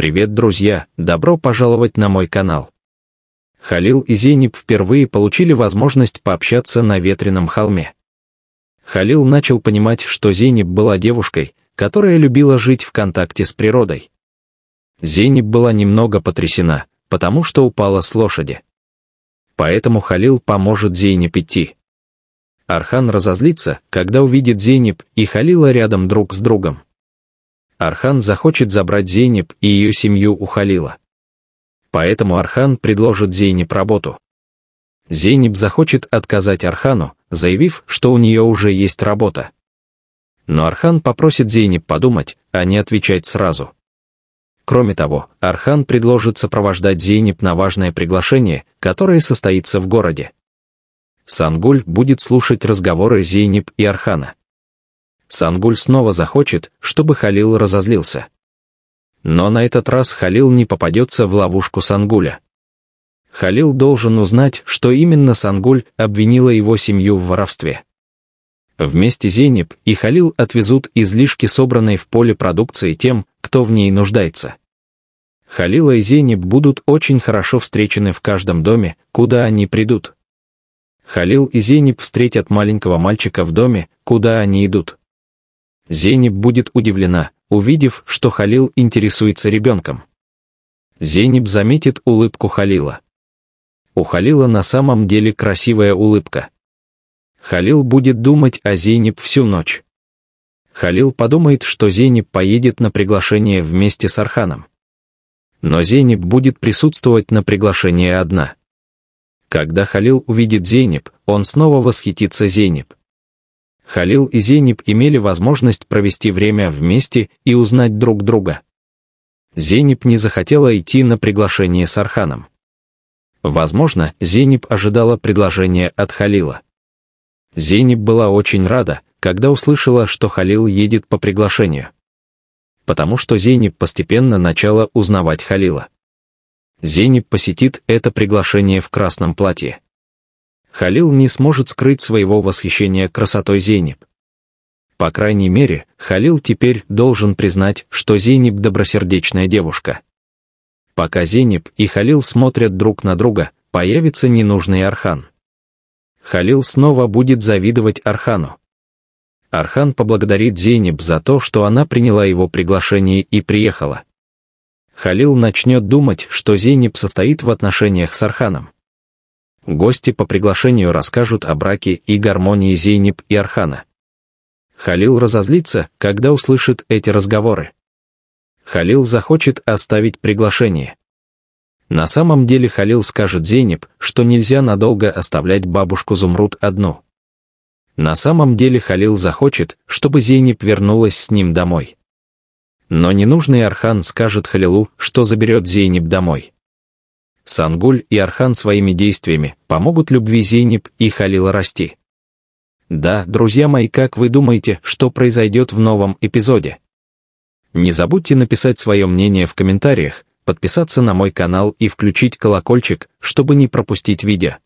Привет, друзья! Добро пожаловать на мой канал! Халил и Зейниб впервые получили возможность пообщаться на ветреном холме. Халил начал понимать, что Зейниб была девушкой, которая любила жить в контакте с природой. Зейниб была немного потрясена, потому что упала с лошади. Поэтому Халил поможет Зейниб идти. Архан разозлится, когда увидит Зейниб и Халила рядом друг с другом. Архан захочет забрать Зейнеп и ее семью у Халила. Поэтому Архан предложит Зейнеп работу. Зейнеп захочет отказать Архану, заявив, что у нее уже есть работа. Но Архан попросит Зейнеп подумать, а не отвечать сразу. Кроме того, Архан предложит сопровождать Зейнеп на важное приглашение, которое состоится в городе. Сангуль будет слушать разговоры Зейнеп и Архана. Сангуль снова захочет, чтобы Халил разозлился. Но на этот раз Халил не попадется в ловушку Сангуля. Халил должен узнать, что именно Сангуль обвинила его семью в воровстве. Вместе Зейнеп и Халил отвезут излишки собранной в поле продукции тем, кто в ней нуждается. Халила и Зейнеп будут очень хорошо встречены в каждом доме, куда они придут. Халил и Зейнеп встретят маленького мальчика в доме, куда они идут. Зейнеб будет удивлена, увидев, что Халил интересуется ребенком. Зейнеб заметит улыбку Халила. У Халила на самом деле красивая улыбка. Халил будет думать о Зейнеб всю ночь. Халил подумает, что Зейнеб поедет на приглашение вместе с Арханом. Но Зейнеб будет присутствовать на приглашении одна. Когда Халил увидит Зейнеб, он снова восхитится Зейнеб. Халил и Зейниб имели возможность провести время вместе и узнать друг друга. Зейниб не захотела идти на приглашение с Арханом. Возможно, Зейниб ожидала предложения от Халила. Зейниб была очень рада, когда услышала, что Халил едет по приглашению. Потому что Зейниб постепенно начала узнавать Халила. Зейниб посетит это приглашение в красном платье. Халил не сможет скрыть своего восхищения красотой Зейнеп. По крайней мере, Халил теперь должен признать, что Зейнеп добросердечная девушка. Пока Зейнеп и Халил смотрят друг на друга, появится ненужный Архан. Халил снова будет завидовать Архану. Архан поблагодарит Зейнеп за то, что она приняла его приглашение и приехала. Халил начнет думать, что Зейнеп состоит в отношениях с Арханом гости по приглашению расскажут о браке и гармонии Зейнеп и Архана. Халил разозлится, когда услышит эти разговоры. Халил захочет оставить приглашение. На самом деле Халил скажет Зейнеп, что нельзя надолго оставлять бабушку Зумруд одну. На самом деле Халил захочет, чтобы Зейнеп вернулась с ним домой. Но ненужный Архан скажет Халилу, что заберет Зейнеп домой. Сангуль и Архан своими действиями помогут любви Зейнеп и Халила расти. Да, друзья мои, как вы думаете, что произойдет в новом эпизоде? Не забудьте написать свое мнение в комментариях, подписаться на мой канал и включить колокольчик, чтобы не пропустить видео.